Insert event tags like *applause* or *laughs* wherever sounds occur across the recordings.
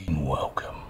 fucking welcome.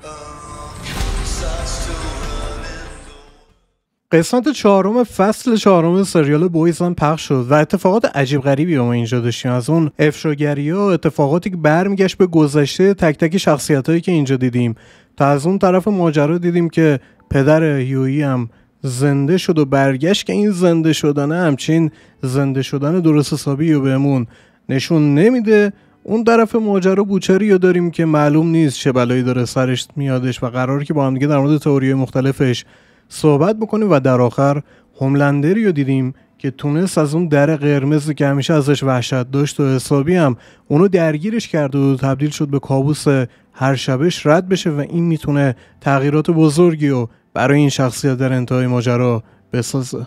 قسمت چهارم فصل چهارم سریال بویز هم پخش شد و اتفاقات عجیب غریبی ما اینجا داشتیم از اون افشاگری ها و اتفاقاتی که برمیگشت به گذشته تک تک شخصیت هایی که اینجا دیدیم تا از اون طرف ماجرا دیدیم که پدر هیویی هم زنده شد و برگشت که این زنده شدنه همچین زنده شدن درست حسابی و بهمون نشون نمیده اون طرف ماجرا بوچری رو داریم که معلوم نیست چه بلایی داره سرش میادش و قرار که با هم دیگه در مورد تئوری مختلفش صحبت بکنیم و در آخر هوملندری رو دیدیم که تونست از اون در قرمز که همیشه ازش وحشت داشت و حسابی هم اونو درگیرش کرد و تبدیل شد به کابوس هر شبش رد بشه و این میتونه تغییرات بزرگی و برای این شخصیت در انتهای ماجرا بسازه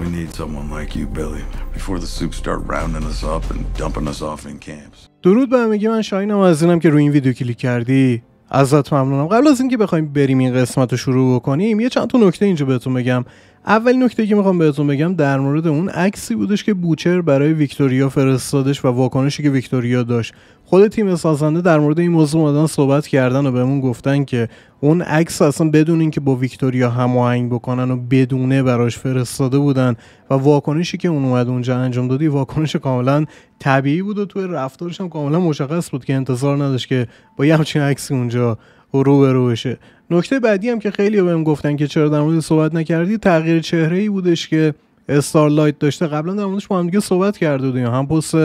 We need someone like you, Billy, before the soup start rounding us up and dumping us off in camps. درود به همگی من شاهینم از اینم که روی این ویدیو کلیک کردی ازت ممنونم قبل از اینکه بخوایم بریم این قسمت رو شروع بکنیم یه چند تا نکته اینجا بهتون بگم اول نکته که میخوام بهتون بگم در مورد اون عکسی بودش که بوچر برای ویکتوریا فرستادش و واکنشی که ویکتوریا داشت خود تیم سازنده در مورد این موضوع اومدن صحبت کردن و بهمون گفتن که اون عکس اصلا بدون اینکه با ویکتوریا هماهنگ بکنن و بدونه براش فرستاده بودن و واکنشی که اون اومد اونجا انجام دادی واکنش کاملا طبیعی بود و توی رفتارش هم کاملا مشخص بود که انتظار نداشت که با یه همچین عکسی اونجا رو به بشه نکته بعدی هم که خیلی بهم گفتن که چرا در مورد صحبت نکردی تغییر چهره ای بودش که استارلایت داشته قبلا در موردش با هم دیگه صحبت کرده بودیم هم پست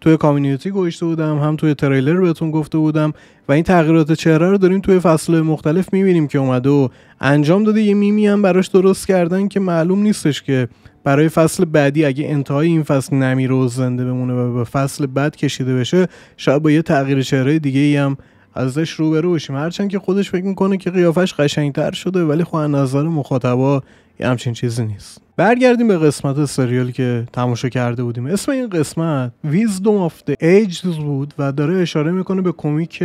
توی کامیونیتی گوشته بودم هم توی تریلر بهتون گفته بودم و این تغییرات چهره رو داریم توی فصل مختلف میبینیم که اومده و انجام داده یه میمی هم براش درست کردن که معلوم نیستش که برای فصل بعدی اگه انتهای این فصل نمیره زنده بمونه و به فصل بعد کشیده بشه شاید با یه تغییر چهره دیگه ای هم ازش روبرو بشیم هرچند که خودش فکر میکنه که قیافش قشنگتر شده ولی خب نظر مخاطبا یه همچین چیزی نیست برگردیم به قسمت سریال که تماشا کرده بودیم اسم این قسمت ویزدوم آف د ایجز بود و داره اشاره میکنه به کمیک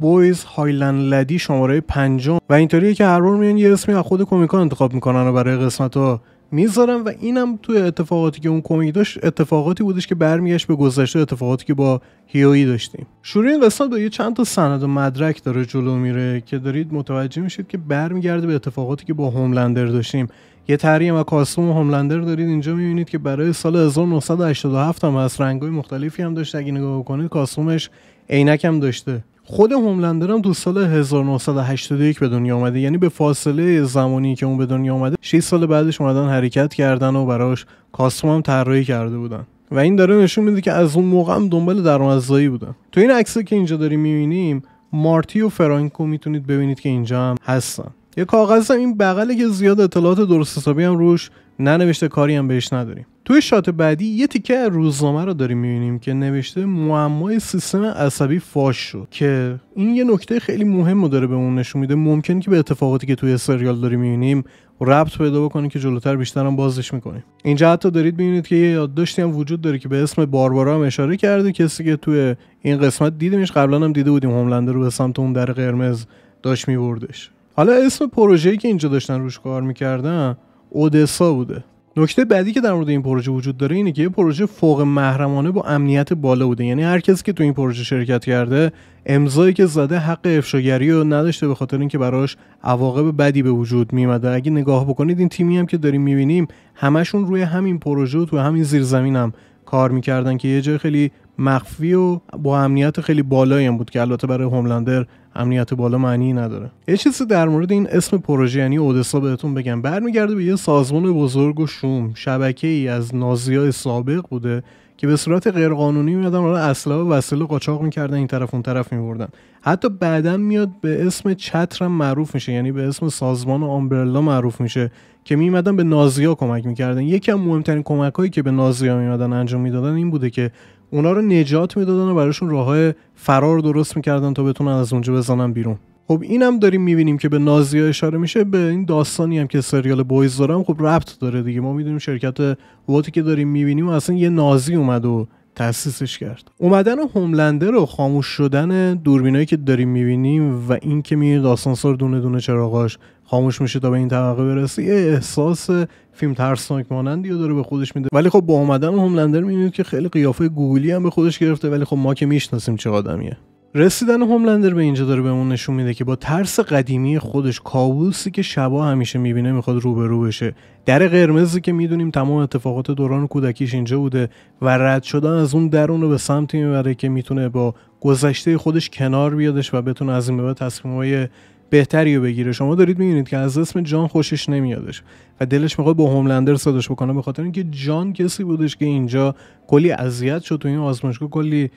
بویز هایلند لدی شماره پنجم و اینطوریه که هر بار یه اسمی از خود کمیکا انتخاب میکنن و برای قسمت ها میذارم و اینم توی اتفاقاتی که اون کمیک داشت اتفاقاتی بودش که برمیگشت به گذشته اتفاقاتی که با هیویی داشتیم شروع این قسمت به یه چند تا سند و مدرک داره جلو میره که دارید متوجه میشید که برمیگرده به اتفاقاتی که با هوملندر داشتیم یه تحریم و کاستوم هوملندر دارید اینجا میبینید که برای سال 1987 هم از رنگ‌های مختلفی هم داشته اگه نگاه کنید کاستومش عینک هم داشته خود هوملندر هم تو سال 1981 به دنیا آمده یعنی به فاصله زمانی که اون به دنیا آمده 6 سال بعدش اومدن حرکت کردن و براش کاستوم هم طراحی کرده بودن و این داره نشون میده که از اون موقع هم دنبال درآمدزایی بودن تو این عکسی که اینجا داریم میبینیم مارتی و فرانکو میتونید ببینید که اینجا هم هستن یه کاغذ هم این بغله که زیاد اطلاعات درست حسابی هم روش ننوشته کاری هم بهش نداریم توی شات بعدی یه تیکه روزنامه رو داریم میبینیم که نوشته معمای سیستم عصبی فاش شد که این یه نکته خیلی مهم رو داره به نشون میده ممکن که به اتفاقاتی که توی سریال داریم میبینیم ربط پیدا بکنیم که جلوتر بیشتر هم بازش میکنیم اینجا حتی دارید میبینید که یه یادداشتی هم وجود داره که به اسم باربارا هم اشاره کرده کسی که توی این قسمت دیدیمش قبلا هم دیده بودیم هوملندر رو به سمت اون در قرمز داشت میبردش حالا اسم پروژه‌ای که اینجا داشتن روش کار میکردن اودسا بوده نکته بعدی که در مورد این پروژه وجود داره اینه که یه پروژه فوق محرمانه با امنیت بالا بوده یعنی هر کسی که تو این پروژه شرکت کرده امضایی که زده حق افشاگری رو نداشته به خاطر اینکه براش عواقب بدی به وجود میمده اگه نگاه بکنید این تیمی هم که داریم میبینیم همشون روی همین پروژه و تو همین زیرزمین هم کار میکردن که یه جای خیلی مخفی و با امنیت خیلی بالایی بود که البته برای هوملندر امنیت بالا معنی نداره یه چیزی در مورد این اسم پروژه یعنی اودسا بهتون بگم برمیگرده به یه سازمان بزرگ و شوم شبکه ای از نازیای سابق بوده که به صورت غیرقانونی میادن حالا اسلحه و وسایل قاچاق میکردن این طرف اون طرف میبردن حتی بعدا میاد به اسم چترم معروف میشه یعنی به اسم سازمان آمبرلا معروف میشه که میمدن به نازیا کمک میکردن یکی از مهمترین کمک که به نازیا میمدن انجام میدادن این بوده که اونا رو نجات میدادن و براشون راه فرار درست میکردن تا بتونن از اونجا بزنن بیرون خب اینم داریم میبینیم که به نازی اشاره میشه به این داستانی هم که سریال بویز دارم خب ربط داره دیگه ما میدونیم شرکت واتی که داریم میبینیم اصلا یه نازی اومد و تأسیسش کرد اومدن هوملندر رو خاموش شدن دوربینایی که داریم میبینیم و این که میره داستانسار دونه دونه چراغاش خاموش میشه تا به این طبقه برسه یه احساس فیلم ترسناک مانندی رو داره به خودش میده ولی خب با اومدن هوملندر میبینید که خیلی قیافه گوگلی هم به خودش گرفته ولی خب ما که میشناسیم چه آدمیه رسیدن هوملندر به اینجا داره بهمون نشون میده که با ترس قدیمی خودش کابوسی که شبا همیشه میبینه میخواد روبرو بشه در قرمزی که میدونیم تمام اتفاقات دوران کودکیش اینجا بوده و رد شدن از اون درون رو به سمتی میبره که میتونه با گذشته خودش کنار بیادش و بتونه از این به بعد تصمیمهای بهتری رو بگیره شما دارید میبینید که از اسم جان خوشش نمیادش و دلش میخواد با هوملندر صداش بکنه به خاطر اینکه جان کسی بودش که اینجا کلی اذیت شد تو این آزمایشگاه کلی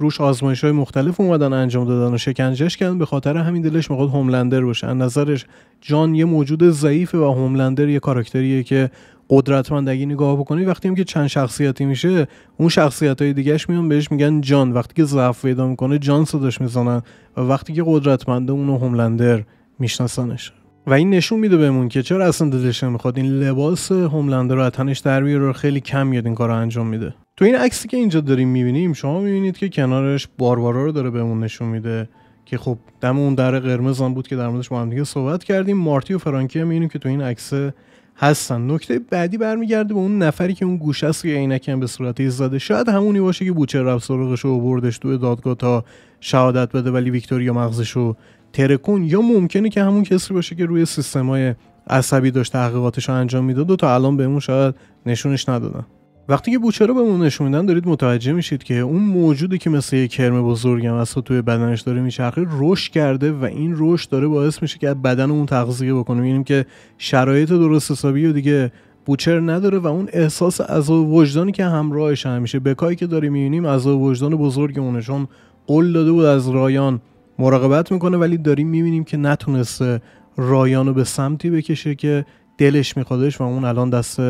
روش آزمایش های مختلف اومدن انجام دادن و شکنجش کردن به خاطر همین دلش میخواد هوملندر باشه از نظرش جان یه موجود ضعیفه و هوملندر یه کاراکتریه که قدرتمندگی نگاه بکنی وقتی هم که چند شخصیتی میشه اون شخصیت های دیگهش میان بهش میگن جان وقتی که ضعف پیدا میکنه جان صداش میزنن و وقتی که قدرتمنده اونو هوملندر میشناسنش و این نشون میده بهمون که چرا اصلا دلش میخواد این لباس هوملندر رو تنش در رو خیلی کم میاد این کار رو انجام میده تو این عکسی که اینجا داریم میبینیم شما میبینید که کنارش باربارا رو داره بهمون نشون میده که خب دم اون در قرمز هم بود که در موردش با هم دیگه صحبت کردیم مارتی و فرانکی هم که تو این عکس هستن نکته بعدی برمیگرده به اون نفری که اون گوشه است که عینکم به صورت زده. شاید همونی باشه که بوچه رفت سراغش و بردش تو دادگاه تا شهادت بده ولی ویکتوریا مغزش رو ترکون یا ممکنه که همون کسی باشه که روی سیستمای عصبی داشت تحقیقاتش رو انجام میداد و تا الان بهمون شاید نشونش ندادن وقتی که بوچه رو بهمون نشون میدن دارید متوجه میشید که اون موجودی که مثل یه کرم بزرگم از توی بدنش داره میچرخه رشد کرده و این رشد داره باعث میشه که بدن اون تغذیه بکنه میبینیم که شرایط درست حسابی و دیگه بوچر نداره و اون احساس از وجدانی که همراهش همیشه بکایی که داریم میبینیم از وجدان بزرگ اونه چون قول داده بود از رایان مراقبت میکنه ولی داریم میبینیم که نتونسته رایان رو به سمتی بکشه که دلش میخوادش و اون الان دست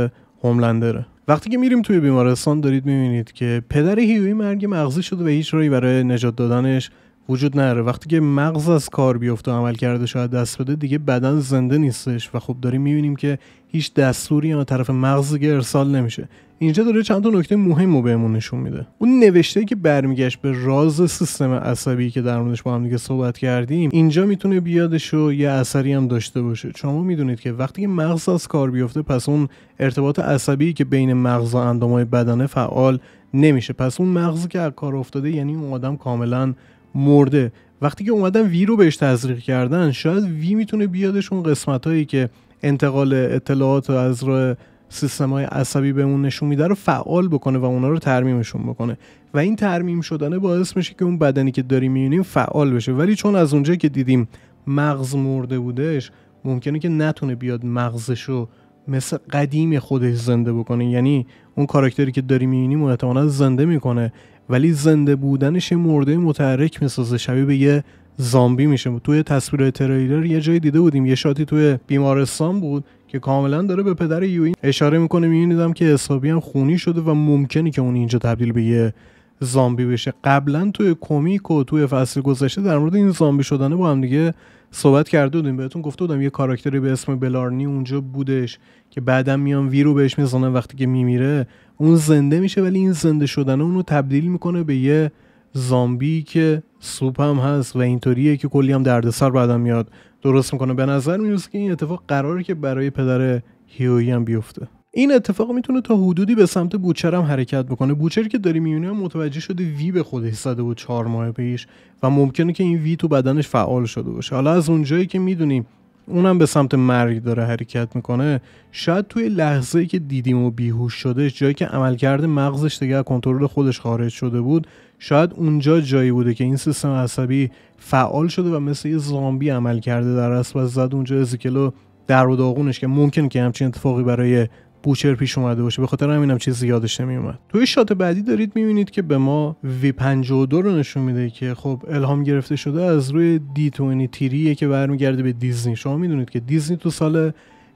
هوملندره وقتی که میریم توی بیمارستان دارید میبینید که پدر هیوی مرگ مغزی شده و هیچ رایی برای نجات دادنش وجود نداره وقتی که مغز از کار بیفته و عمل کرده شاید دست بده دیگه بدن زنده نیستش و خب داریم میبینیم که هیچ دستوری از طرف مغز که ارسال نمیشه اینجا داره چند تا نکته مهم رو بهمون نشون میده اون نوشته که برمیگشت به راز سیستم عصبی که در موردش با هم دیگه صحبت کردیم اینجا میتونه بیادش و یه اثری هم داشته باشه شما میدونید که وقتی که مغز از کار بیفته پس اون ارتباط عصبی که بین مغز و اندامهای بدنه فعال نمیشه پس اون مغزی که از کار افتاده یعنی اون آدم کاملا مرده وقتی که اومدن وی رو بهش تزریق کردن شاید وی میتونه بیادش اون قسمت هایی که انتقال اطلاعات از راه سیستم های عصبی به اون نشون میده رو فعال بکنه و اونا رو ترمیمشون بکنه و این ترمیم شدنه باعث میشه که اون بدنی که داریم میبینیم فعال بشه ولی چون از اونجا که دیدیم مغز مرده بودش ممکنه که نتونه بیاد مغزشو مثل قدیم خودش زنده بکنه یعنی اون کاراکتری که داریم میبینیم احتمالا زنده میکنه ولی زنده بودنش مرده متحرک میسازه شبیه به یه زامبی میشه توی تصویر تریلر یه جایی دیده بودیم یه شاتی توی بیمارستان بود که کاملا داره به پدر یوین اشاره میکنه میبینیدم که حسابی هم خونی شده و ممکنه که اون اینجا تبدیل به یه زامبی بشه قبلا توی کمیک و توی فصل گذشته در مورد این زامبی شدنه با هم دیگه صحبت کرده بودیم بهتون گفته بودم یه کاراکتری به اسم بلارنی اونجا بودش که بعدا میان ویرو بهش میزنن وقتی که میمیره اون زنده میشه ولی این زنده شدن اونو تبدیل میکنه به یه زامبی که سوپ هم هست و اینطوریه که کلی هم دردسر بعدم میاد درست میکنه به نظر میرسه که این اتفاق قراره که برای پدر هیوی هم بیفته این اتفاق میتونه تا حدودی به سمت بوچر هم حرکت بکنه بوچر که داری هم متوجه شده وی به خودش زده بود چهار ماه پیش و ممکنه که این وی تو بدنش فعال شده باشه حالا از اونجایی که میدونیم اونم به سمت مرگ داره حرکت میکنه شاید توی لحظه که دیدیم و بیهوش شده جایی که عملکرد مغزش دیگه کنترل خودش خارج شده بود شاید اونجا جایی بوده که این سیستم عصبی فعال شده و مثل یه زامبی عمل کرده در است و زد اونجا ازیکلو در و داغونش که ممکن که همچین اتفاقی برای بوچر پیش اومده باشه به خاطر همینم چیزی یادش نمیومد توی شات بعدی دارید میبینید که به ما وی 52 رو نشون میده که خب الهام گرفته شده از روی دی 20 تیریه که برمیگرده به دیزنی شما میدونید که دیزنی تو سال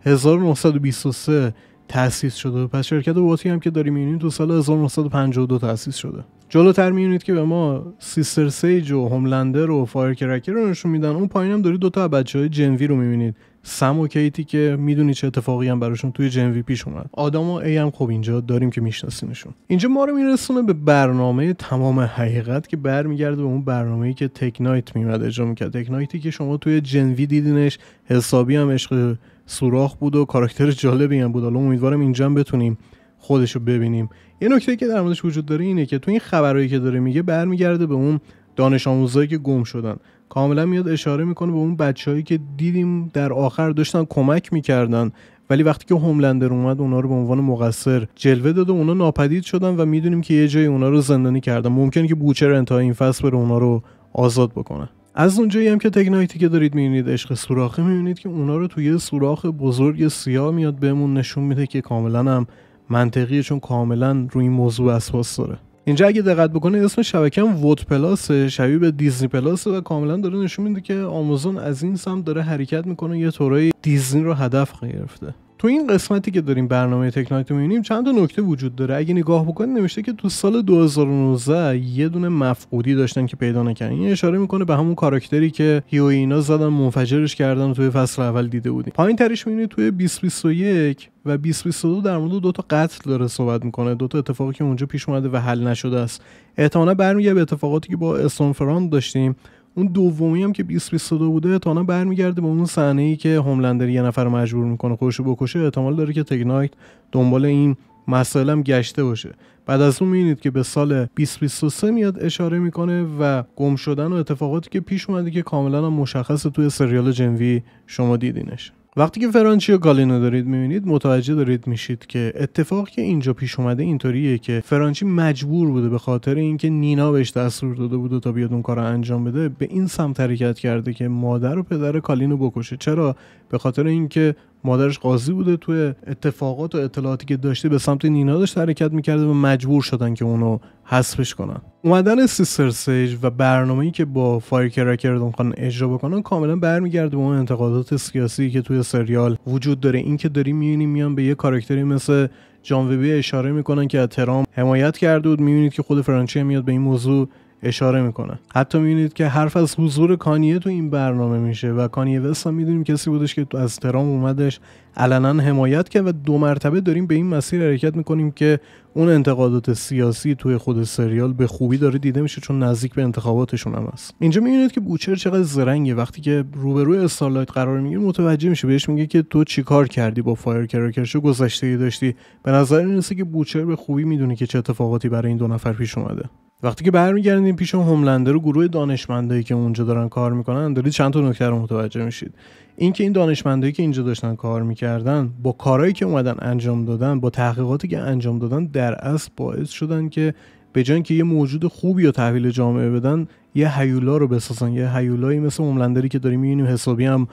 1923 تاسیس شده پس شرکت واتی هم که داریم میبینیم تو سال 1952 تاسیس شده جلوتر میبینید که به ما سیستر سیج و هوملندر و فایر رو نشون میدن اون پایین هم دارید دوتا بچه های جنوی رو میبینید سم و کیتی که میدونی چه اتفاقی هم براشون توی جنوی پیش اومد آدم و ای هم خب اینجا داریم که میشناسیمشون اینجا ما رو میرسونه به برنامه تمام حقیقت که برمیگرده به اون برنامه‌ای که تکنایت میمد اجرا میکرد تکنایتی که شما توی جنوی دیدینش حسابی هم عشق سوراخ بود و کاراکتر جالبی هم بود حالا امیدوارم اینجا هم بتونیم خودش رو ببینیم یه نکته که در موردش وجود داره اینه که تو این خبرهایی که داره میگه برمیگرده به اون دانش آموزایی که گم شدن کاملا میاد اشاره میکنه به اون بچههایی که دیدیم در آخر داشتن کمک میکردن ولی وقتی که هوملندر اومد اونا رو به عنوان مقصر جلوه داد و اونا ناپدید شدن و میدونیم که یه جای اونا رو زندانی کردن ممکنه که بوچر انتهای این فصل بره اونا رو آزاد بکنه از اونجایی هم که تکنایتی که دارید میبینید عشق سوراخه میبینید که اونا رو توی سوراخ بزرگ سیاه میاد بهمون نشون میده که کاملا هم منطقیه چون کاملا روی این موضوع اساس داره اینجا اگه دقت بکنید اسم شبکه هم وود پلاس شبیه به دیزنی پلاس و کاملا داره نشون میده که آمازون از این سمت داره حرکت میکنه یه طورایی دیزنی رو هدف گرفته تو این قسمتی که داریم برنامه تکنایت رو میبینیم چند تا نکته وجود داره اگه نگاه بکنید نوشته که تو سال 2019 یه دونه مفقودی داشتن که پیدا نکردن این اشاره میکنه به همون کاراکتری که هیو اینا زدن منفجرش کردن و توی فصل اول دیده بودیم پایین ترش میبینید توی 2021 و 2022 در مورد دو تا قتل داره صحبت میکنه دو تا اتفاقی که اونجا پیش اومده و حل نشده است احتمالا برمیگرده به اتفاقاتی که با استونفراند داشتیم اون دومی هم که 2022 بوده تانا برمیگرده به اون صحنه ای که هوملندر یه نفر مجبور میکنه خودش رو بکشه احتمال داره که تگنایت دنبال این مسائل هم گشته باشه بعد از اون میبینید که به سال 2023 میاد اشاره میکنه و گم شدن و اتفاقاتی که پیش اومده که کاملا مشخصه توی سریال جنوی شما دیدینش وقتی که فرانچی و گالینو دارید میبینید متوجه دارید میشید که اتفاق که اینجا پیش اومده اینطوریه که فرانچی مجبور بوده به خاطر اینکه نینا بهش دستور داده بوده تا بیاد اون کار رو انجام بده به این سمت حرکت کرده که مادر و پدر کالینو بکشه چرا به خاطر اینکه مادرش قاضی بوده توی اتفاقات و اطلاعاتی که داشته به سمت نینا داشت حرکت میکرده و مجبور شدن که اونو حذفش کنن اومدن سیستر سیج و ای که با فایر کرکر میخوان اجرا بکنن کاملا برمیگرده به اون انتقادات سیاسی که توی سریال وجود داره اینکه داریم میبینیم میان به یه کاراکتری مثل جان ویبی اشاره میکنن که از ترام حمایت کرده بود میبینید که خود فرانچی میاد به این موضوع اشاره میکنه حتی میبینید که حرف از حضور کانیه تو این برنامه میشه و کانیه وست هم میدونیم کسی بودش که از ترام اومدش علنا حمایت کرد و دو مرتبه داریم به این مسیر حرکت میکنیم که اون انتقادات سیاسی توی خود سریال به خوبی داره دیده میشه چون نزدیک به انتخاباتشون هم هست اینجا میبینید که بوچر چقدر زرنگه وقتی که روبروی استارلایت قرار میگیره متوجه میشه بهش میگه که تو چیکار کردی با فایر کراکر چه گذشته ای داشتی به نظر میرسه که بوچر به خوبی میدونه که چه اتفاقاتی برای این دو نفر پیش اومده وقتی که برمیگردین پیش هوملندر رو گروه دانشمندایی که اونجا دارن کار میکنن دارید چند تا نکته رو متوجه میشید اینکه این دانشمندایی که اینجا داشتن کار میکردن با کارهایی که اومدن انجام دادن با تحقیقاتی که انجام دادن در اصل باعث شدن که به جای که یه موجود خوبی یا تحویل جامعه بدن یه هیولا رو بسازن یه هیولایی مثل هوملندری که داریم میبینیم حسابی هم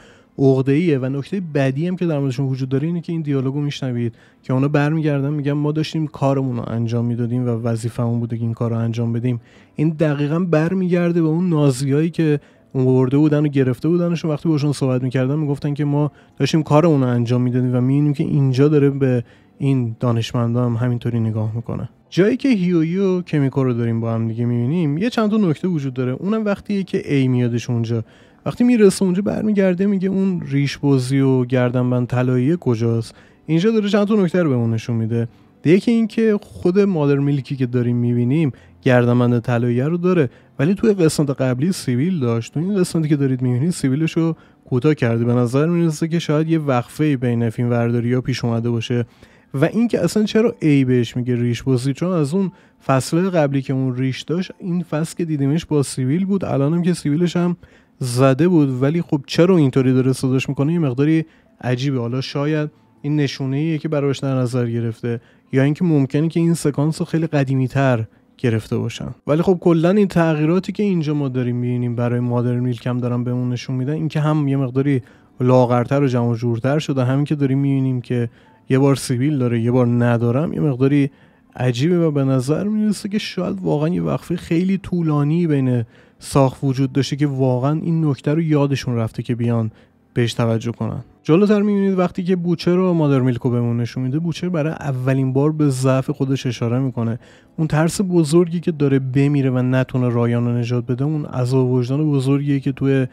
ایه و نکته بعدی هم که در موردشون وجود داره اینه که این دیالوگو میشنوید که اونا برمیگردن میگن ما داشتیم کارمون رو انجام میدادیم و وظیفمون بوده که این کار رو انجام بدیم این دقیقا برمیگرده به اون نازیایی که ورده بودن و گرفته بودنشون وقتی باشون صحبت میکردن میگفتن که ما داشتیم کارمون رو انجام میدادیم و میبینیم که اینجا داره به این دانشمندا هم همینطوری نگاه میکنه جایی که هیویو و کمیکو رو داریم با هم دیگه میبینیم یه چند تا نکته وجود داره اونم وقتی که ای میادش اونجا وقتی میرسه اونجا برمیگرده میگه اون ریش بازی و گردنبند طلایی کجاست اینجا داره چند تا نکته رو بهمون نشون میده یکی اینکه خود مادر میلکی که داریم میبینیم گردنبند طلایی رو داره ولی توی قسمت قبلی سیویل داشت تو این قسمتی که دارید میبینید سیویلش رو کوتاه کرده به نظر میرسه که شاید یه وقفه بین فیلم ورداری ها پیش اومده باشه و اینکه اصلا چرا ای بهش میگه ریش بازی چون از اون فصل قبلی که اون ریش داشت این فصل که دیدیمش با سیویل بود الانم که سیویلش هم زده بود ولی خب چرا اینطوری داره صداش میکنه یه مقداری عجیبه حالا شاید این نشونه ایه که براش در نظر گرفته یا اینکه ممکنه که این سکانس رو خیلی قدیمی تر گرفته باشن ولی خب کلا این تغییراتی که اینجا ما داریم میبینیم برای مادر میلکم دارن اون نشون میدن اینکه هم یه مقداری لاغرتر و جمع جورتر شده همین که داریم میبینیم که یه بار سیبیل داره یه بار ندارم یه مقداری عجیبه و به نظر میرسه که شاید واقعا یه وقفه خیلی طولانی بین ساخت وجود داشته که واقعا این نکته رو یادشون رفته که بیان بهش توجه کنن جلوتر میبینید وقتی که بوچه رو مادر میلکو بهمون نشون میده بوچه برای اولین بار به ضعف خودش اشاره میکنه اون ترس بزرگی که داره بمیره و نتونه رایان رو نجات بده اون عذاب وجدان بزرگیه که توی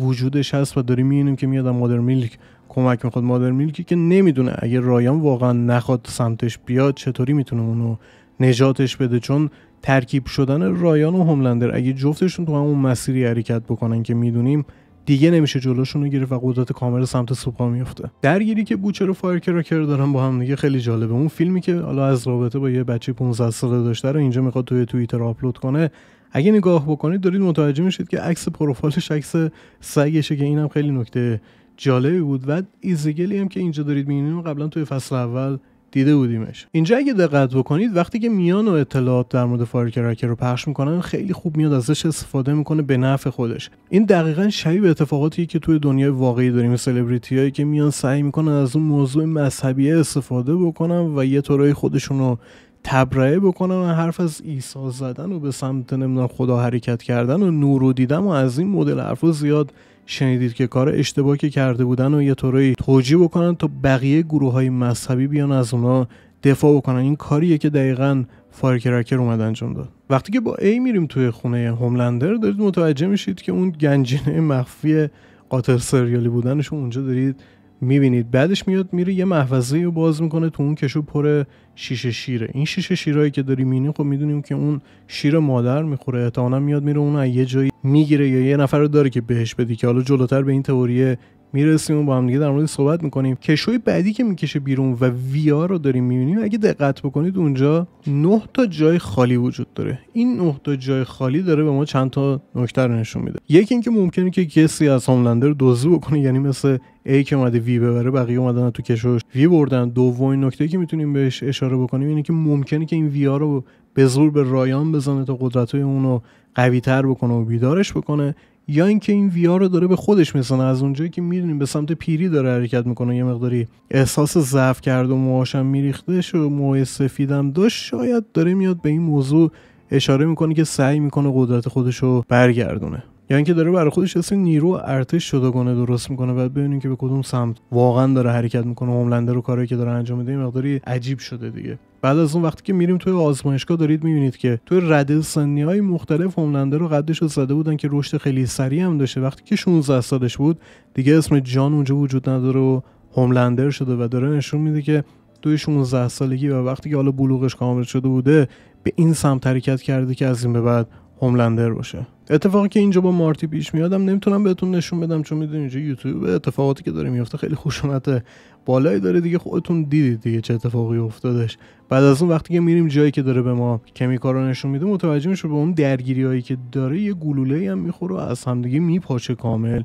وجودش هست و داریم میبینیم که میاد مادر میلک کمک میخواد مادر میلکی که نمیدونه اگه رایان واقعا نخواد سمتش بیاد چطوری میتونه اونو نجاتش بده چون ترکیب شدن رایان و هوملندر اگه جفتشون تو همون مسیری حرکت بکنن که میدونیم دیگه نمیشه جلوشون رو گرفت و قدرت کامل سمت سوپا میفته درگیری که بوچر و فایرکراکر دارن با هم دیگه خیلی جالبه اون فیلمی که حالا از رابطه با یه بچه 15 ساله داشته رو اینجا میخواد توی توییتر آپلود کنه اگه نگاه بکنید دارید متوجه میشید که عکس پروفایلش عکس سگشه که اینم خیلی نکته جالبی بود و ایزگلی هم که اینجا دارید میبینید قبلا توی فصل اول دیده بودیمش اینجا اگه دقت بکنید وقتی که میان و اطلاعات در مورد فایل رو پخش میکنن خیلی خوب میاد ازش استفاده میکنه به نفع خودش این دقیقا شبیه به اتفاقاتی که توی دنیای واقعی داریم سلبریتی هایی که میان سعی میکنن از اون موضوع مذهبی استفاده بکنن و یه طورای خودشون رو تبرئه بکنن و حرف از عیسی زدن و به سمت نمیدونم خدا حرکت کردن و نور و دیدن و از این مدل حرفا زیاد شنیدید که کار اشتباهی که کرده بودن و یه طورایی توجیه بکنن تا بقیه گروه های مذهبی بیان از اونا دفاع بکنن این کاریه که دقیقا فایرکرکر اومد انجام داد وقتی که با ای میریم توی خونه هوملندر دارید متوجه میشید که اون گنجینه مخفی قاتل سریالی بودنش اونجا دارید میبینید بعدش میاد میره یه محفظه رو باز میکنه تو اون کشو پر شیشه شیره این شیشه شیرایی که داریم مینی خب میدونیم که اون شیر مادر میخوره احتمالا میاد میره اون یه جایی میگیره یا یه نفر رو داره که بهش بدی که حالا جلوتر به این تئوری میرسیم و با هم دیگه در مورد صحبت میکنیم کشوی بعدی که میکشه بیرون و آر رو داریم میبینیم اگه دقت بکنید اونجا نه تا جای خالی وجود داره این 9 تا جای خالی داره به ما چند تا نکته رو نشون میده یکی اینکه ممکنه که کسی از هاملندر دزدی بکنه یعنی مثل ای که اومده وی ببره بقیه اومدن تو کشوش وی بردن دومین نکته که میتونیم بهش اشاره رو بکنیم اینه که ممکنه که این ویارو رو به زور به رایان بزنه تا قدرت های اونو قوی تر بکنه و بیدارش بکنه یا اینکه این ویارو رو داره به خودش میزنه از اونجایی که میدونیم به سمت پیری داره حرکت میکنه یه مقداری احساس ضعف کرد و موهاشم میریختش و موهای سفیدم داشت شاید داره میاد به این موضوع اشاره میکنه که سعی میکنه قدرت خودش رو برگردونه یا اینکه داره برای خودش اصلا نیرو ارتش شدگانه درست میکنه بعد ببینیم که به کدوم سمت واقعا داره حرکت میکنه هوملندر رو کاری که داره انجام میده مقداری عجیب شده دیگه بعد از اون وقتی که میریم توی آزمایشگاه دارید میبینید که توی رده سنی های مختلف هوملندر رو قدش رو زده بودن که رشد خیلی سریع هم داشته وقتی که 16 سالش بود دیگه اسم جان اونجا وجود نداره و هوملندر شده و داره نشون میده که توی 16 سالگی و وقتی که حالا بلوغش کامل شده بوده به این سمت حرکت کرده که از این به بعد هوملندر باشه اتفاقی که اینجا با مارتی پیش میادم نمیتونم بهتون نشون بدم چون میدونید اینجا یوتیوب اتفاقاتی که داره میفته خیلی خشونت بالایی داره دیگه خودتون دیدید دیگه چه اتفاقی افتادش بعد از اون وقتی که میریم جایی که داره به ما کمیکا رو نشون میده متوجه میشه به اون درگیری هایی که داره یه گلوله هم میخوره و از همدیگه میپاچه کامل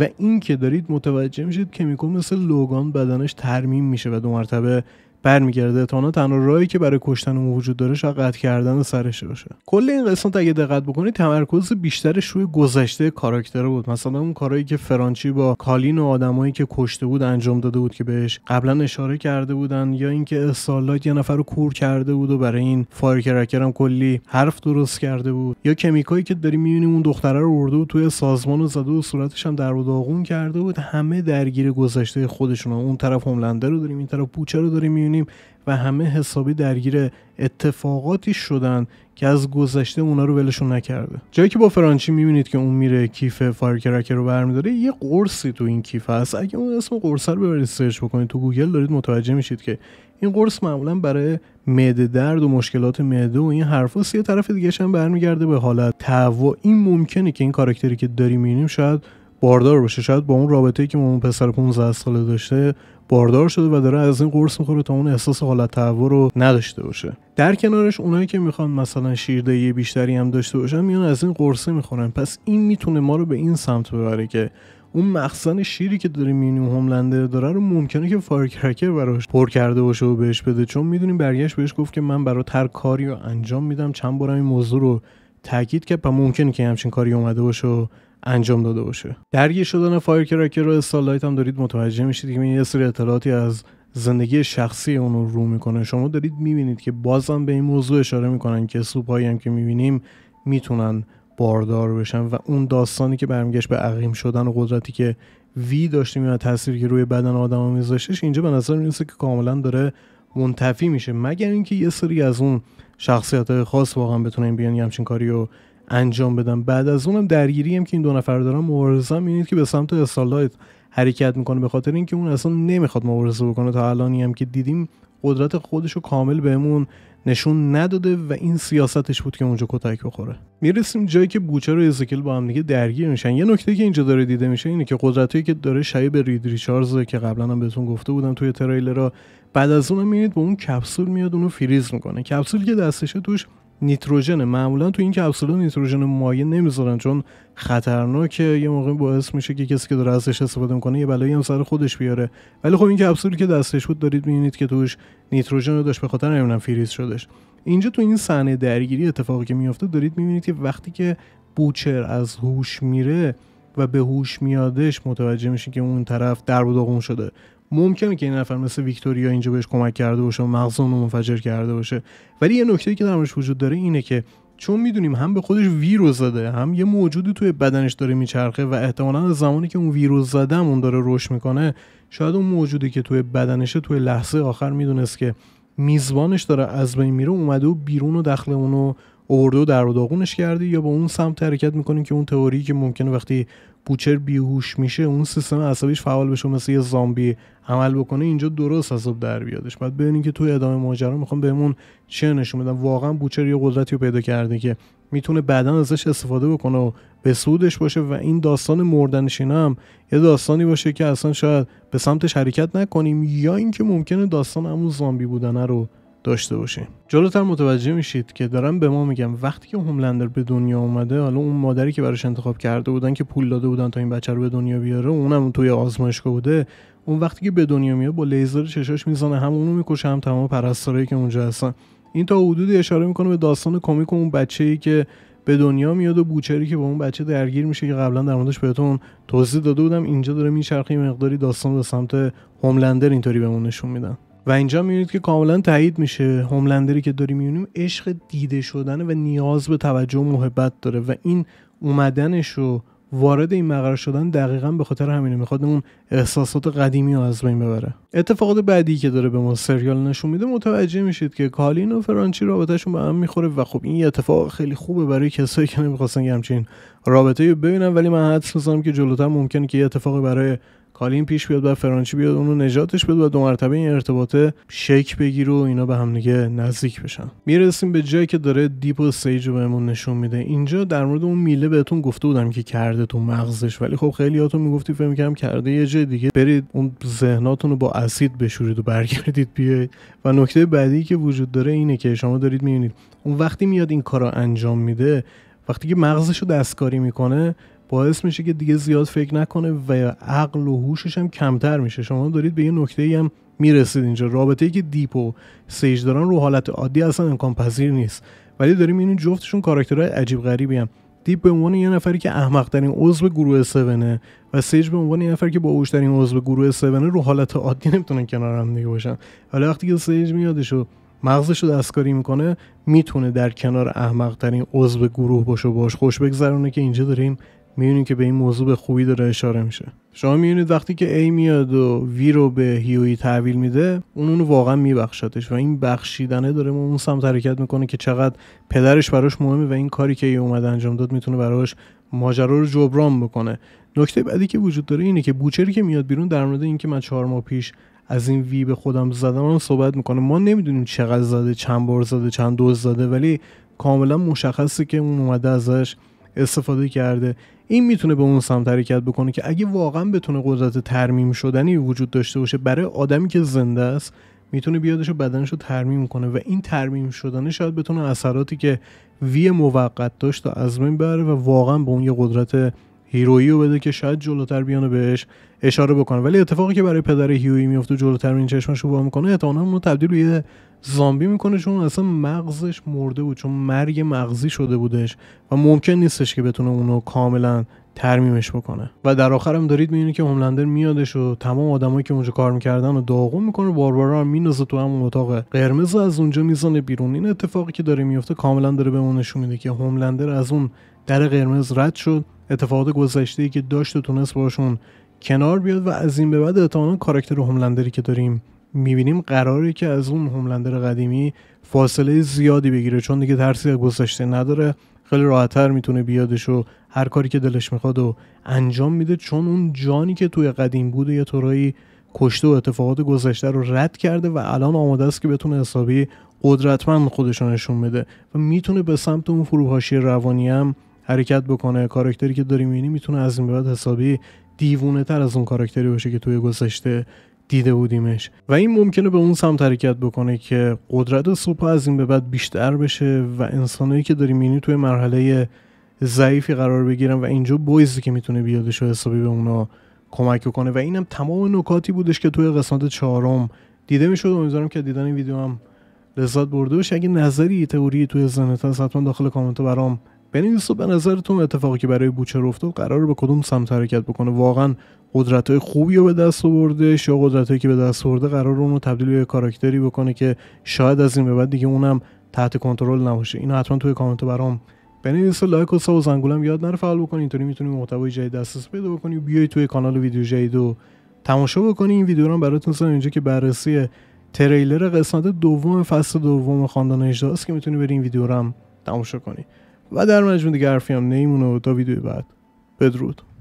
و این که دارید متوجه میشید کمیکو مثل لوگان بدنش ترمیم میشه و دو مرتبه برمیگرده اتانا تنها راهی که برای کشتن اون وجود داره شاید قطع کردن سرش باشه کل این قسمت اگه دقت بکنید تمرکز بیشترش روی گذشته کاراکتر بود مثلا اون کارهایی که فرانچی با کالین و آدمایی که کشته بود انجام داده بود که بهش قبلا اشاره کرده بودن یا اینکه استالایت یه نفر رو کور کرده بود و برای این فایر هم کلی حرف درست کرده بود یا کمیکایی که داریم میبینیم اون دختره رو برده بود توی سازمان و زده و صورتش هم در داغون کرده بود همه درگیر گذشته خودشون اون طرف هوملندر رو داریم این طرف پوچه رو داریم و همه حسابی درگیر اتفاقاتی شدن که از گذشته اونا رو ولشون نکرده جایی که با فرانچی میبینید که اون میره کیف فایرکرکر رو برمیداره یه قرصی تو این کیف هست اگه اون اسم قرص رو ببرید سرچ بکنید تو گوگل دارید متوجه میشید که این قرص معمولا برای معده درد و مشکلات معده و این حرفا یه طرف دیگه هم برمیگرده به حالت تهوع این ممکنه که این کاراکتری که داریم میبینیم شاید باردار باشه شاید با اون رابطه ای که اون پسر 15 ساله داشته باردار شده و داره از این قرص میخوره تا اون احساس حالت تهوع رو نداشته باشه در کنارش اونایی که میخوان مثلا شیردهی بیشتری هم داشته باشن میان از این قرصه میخورن پس این میتونه ما رو به این سمت ببره که اون مخزن شیری که داره مینی هوملندر داره رو ممکنه که فایرکرکر براش پر کرده باشه و بهش بده چون میدونیم برگشت بهش گفت که من برات تر کاری رو انجام میدم چند بارم این موضوع رو تاکید کرد و ممکنه که همچین کاری اومده باشه و انجام داده باشه درگیر شدن کراکر و استارلایت هم دارید متوجه میشید که یه سری اطلاعاتی از زندگی شخصی اون رو میکنه شما دارید میبینید که بازم به این موضوع اشاره میکنن که سوپایی هم که میبینیم میتونن باردار بشن و اون داستانی که برمیگشت به عقیم شدن و قدرتی که وی داشتیم و تاثیری که روی بدن آدما میذاشتش اینجا به نظر میرسه که کاملا داره منتفی میشه مگر اینکه یه سری از اون شخصیت های خاص واقعا بتونن بیان یه همچین کاری رو انجام بدم بعد از اونم درگیریم که این دو نفر دارن مبارزه میبینید که به سمت استارلایت حرکت میکنه به خاطر اینکه اون اصلا نمیخواد مبارزه بکنه تا الانی هم که دیدیم قدرت خودش رو کامل بهمون نشون نداده و این سیاستش بود که اونجا کتک بخوره میرسیم جایی که بوچر و ازکیل با هم دیگه درگیر میشن یه نکته که اینجا داره دیده میشه اینه که قدرتی که داره شبیه به رید ریچارز که قبلا هم بهتون گفته بودم توی تریلر را بعد از اون میبینید به اون کپسول میاد اونو فریز میکنه کپسول که دستشه توش نیتروژن معمولا تو این کپسولا نیتروژن مایع نمیذارن چون خطرناکه یه موقع باعث میشه که کسی که داره ازش استفاده میکنه یه بلایی هم سر خودش بیاره ولی خب این کپسولی که دستش بود دارید میبینید که توش نیتروژن رو داشت به خاطر نمیدونم فریز شدش اینجا تو این صحنه درگیری اتفاقی که میافته دارید میبینید که وقتی که بوچر از هوش میره و به هوش میادش متوجه میشه که اون طرف در و شده ممکنه که این نفر مثل ویکتوریا اینجا بهش کمک کرده باشه و مغز رو منفجر کرده باشه ولی یه نکته که درمش وجود داره اینه که چون میدونیم هم به خودش ویروس زده هم یه موجودی توی بدنش داره میچرخه و احتمالا زمانی که اون ویروس زده اون داره رشد میکنه شاید اون موجودی که توی بدنشه توی لحظه آخر میدونست که میزبانش داره از بین میره اومده و بیرون و دخل اونو اوورده و در و داغونش کرده یا به اون سمت حرکت میکنیم که اون تئوری که ممکنه وقتی بوچر بیهوش میشه اون سیستم عصبیش فعال بشه مثل یه زامبی عمل بکنه اینجا درست حساب در بیادش بعد ببینین که توی ادامه ماجرا میخوام بهمون چه نشون بدن واقعا بوچر یه قدرتی رو پیدا کرده که میتونه بدن ازش استفاده بکنه و به سودش باشه و این داستان مردنش هم یه داستانی باشه که اصلا شاید به سمتش حرکت نکنیم یا اینکه ممکنه داستان همون زامبی بودنه رو داشته باشیم جلوتر متوجه میشید که دارم به ما میگم وقتی که هوملندر به دنیا اومده حالا اون مادری که براش انتخاب کرده بودن که پول داده بودن تا این بچه رو به دنیا بیاره اونم توی آزمایشگاه بوده اون وقتی که به دنیا میاد با لیزر چشاش میزنه هم اونو میکشه هم تمام پرستارایی که اونجا هستن این تا حدودی اشاره میکنه به داستان کمیک اون بچه ای که به دنیا میاد و بوچری که با اون بچه درگیر میشه که قبلا در موردش بهتون توضیح داده بودم اینجا داره میچرخه مقداری داستان به سمت هوملندر اینطوری بهمون نشون میدن و اینجا میبینید که کاملا تایید میشه هوملندری که داریم میبینیم عشق دیده شدن و نیاز به توجه و محبت داره و این اومدنش و وارد این مقر شدن دقیقا به خاطر همینه میخواد اون احساسات قدیمی رو از بین ببره اتفاقات بعدی که داره به ما سریال نشون میده متوجه میشید که کالین و فرانچی رابطهشون به هم میخوره و خب این اتفاق خیلی خوبه برای کسایی که نمیخواستن همچین رابطه ببینن ولی من حدس میزنم که جلوتر ممکنه که یه اتفاقی برای کالین پیش بیاد و فرانچی بیاد اونو نجاتش بده و دو مرتبه این ارتباطه شک بگیر و اینا به هم دیگه نزدیک بشن میرسیم به جایی که داره دیپ و سیج بهمون نشون میده اینجا در مورد اون میله بهتون گفته بودم که کرده تو مغزش ولی خب خیلیاتون میگفتی فکر میکردم کرده یه جای دیگه برید اون ذهناتون رو با اسید بشورید و برگردید *laughs* بیاید و نکته بعدی که وجود داره اینه که شما دارید میبینید اون وقتی میاد این کار انجام میده وقتی که مغزش رو دستکاری میکنه باعث میشه که دیگه زیاد فکر نکنه و عقل و هوشش هم کمتر میشه شما دارید به یه نکته ای هم میرسید اینجا رابطه ای که دیپ و سیج دارن رو حالت عادی اصلا امکان پذیر نیست ولی داریم این جفتشون کاراکترهای عجیب غریبی هم دیپ به عنوان یه نفری که احمق ترین عضو گروه 7 و سیج به عنوان یه نفر که باهوش ترین عضو گروه 7 رو حالت عادی نمیتونن کنار هم دیگه باشن حالا وقتی که سیج میادش و مغزش رو دستکاری میکنه میتونه در کنار احمق ترین عضو گروه باشه باش خوش بگذرونه که اینجا داریم میبینیم که به این موضوع به خوبی داره اشاره میشه شما میبینید وقتی که ای میاد و وی رو به هیوی تحویل میده اون اونو واقعا میبخشتش و این بخشیدنه داره ما اون سمت حرکت میکنه که چقدر پدرش براش مهمه و این کاری که ای اومد انجام داد میتونه براش ماجرا رو جبران بکنه نکته بعدی که وجود داره اینه که بوچری که میاد بیرون در مورد اینکه من چهار ماه پیش از این وی به خودم زدم رو صحبت میکنه ما نمیدونیم چقدر زده چند بار زده چند دوز زده ولی کاملا مشخصه که اون اومده ازش استفاده کرده این میتونه به اون سمت حرکت بکنه که اگه واقعا بتونه قدرت ترمیم شدنی وجود داشته باشه برای آدمی که زنده است میتونه بیادش و بدنش رو ترمیم کنه و این ترمیم شدنه شاید بتونه اثراتی که وی موقت داشت و از بین بره و واقعا به اون یه قدرت هیرویی رو بده که شاید جلوتر بیانه بهش اشاره بکنه ولی اتفاقی که برای پدر هیرویی میفته جلوتر این چشمش رو با میکنه احتمالا اون تبدیل به زامبی میکنه چون اصلا مغزش مرده بود چون مرگ مغزی شده بودش و ممکن نیستش که بتونه اونو کاملا ترمیمش بکنه و در آخر هم دارید میبینید که هوملندر میادش و تمام آدمایی که اونجا کار میکردن و داغون میکنه و باربارا هم مینازه تو همون اتاق قرمز از اونجا میزنه بیرون این اتفاقی که داره میفته کاملا داره به نشون میده که هوملندر از اون در قرمز رد شد اتفاقات گذشته ای که داشت و تونست باشون کنار بیاد و از این به بعد احتمالا کاراکتر هوملندری که داریم میبینیم قراره که از اون هوملندر قدیمی فاصله زیادی بگیره چون دیگه ترسی گذشته نداره خیلی راحتتر میتونه بیادش و هر کاری که دلش میخواد و انجام میده چون اون جانی که توی قدیم بوده یه طورایی کشته و اتفاقات گذشته رو رد کرده و الان آماده است که بتونه حسابی قدرتمند خودشانشون نشون بده و میتونه به سمت اون فروپاشی روانی هم حرکت بکنه کاراکتری که داریم یعنی میتونه از این به بعد حسابی دیوونه تر از اون کاراکتری باشه که توی گذشته دیده بودیمش و این ممکنه به اون سمت حرکت بکنه که قدرت سوپا از این به بعد بیشتر بشه و انسانایی که داریم یعنی توی مرحله ضعیفی قرار بگیرن و اینجا بویزی که میتونه بیادش و حسابی به اونا کمک کنه و اینم تمام نکاتی بودش که توی قسمت چهارم دیده میشد امیدوارم که دیدن این ویدیو هم لذت برده باشه اگه نظری تئوری توی حتما داخل کامنت برام بین دوستو به نظرتون اتفاقی که برای بوچر افتاد قرار به کدوم سمت حرکت بکنه واقعا قدرت های خوبی رو به دست آورده یا قدرت هایی که به دست آورده قرار اون رو تبدیل به کاراکتری بکنه که شاید از این به بعد دیگه اونم تحت کنترل نباشه اینو حتما توی کامنت برام بنویس و لایک و ساب و زنگولم یاد نره فعال بکنی اینطوری میتونی محتوای جدید دسترس پیدا بکنی بیای توی کانال ویدیو جدید و تماشا بکنی این ویدیو رو براتون سن اینجا که بررسی تریلر قسمت دوم فصل دوم خاندان اجداست که میتونی بری این ویدیو رو هم تماشا کنی و در مجموع دیگه حرفی هم نیمونه و تا ویدیو بعد بدرود